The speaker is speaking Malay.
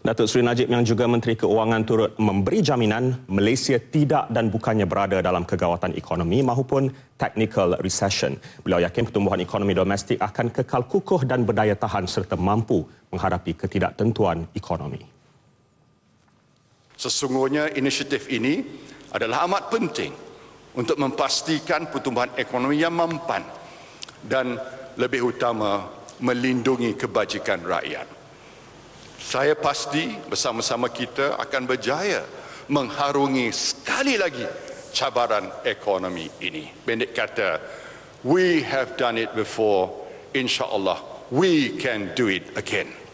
Datuk Seri Najib yang juga Menteri Keuangan turut memberi jaminan Malaysia tidak dan bukannya berada dalam kegawatan ekonomi maupun technical recession. Beliau yakin pertumbuhan ekonomi domestik akan kekal kukuh dan berdaya tahan serta mampu menghadapi ketidaktentuan ekonomi. Sesungguhnya inisiatif ini adalah amat penting untuk memastikan pertumbuhan ekonomi yang mampan dan lebih utama melindungi kebajikan rakyat saya pasti bersama-sama kita akan berjaya mengharungi sekali lagi cabaran ekonomi ini. Pendek kata, we have done it before, insya-Allah we can do it again.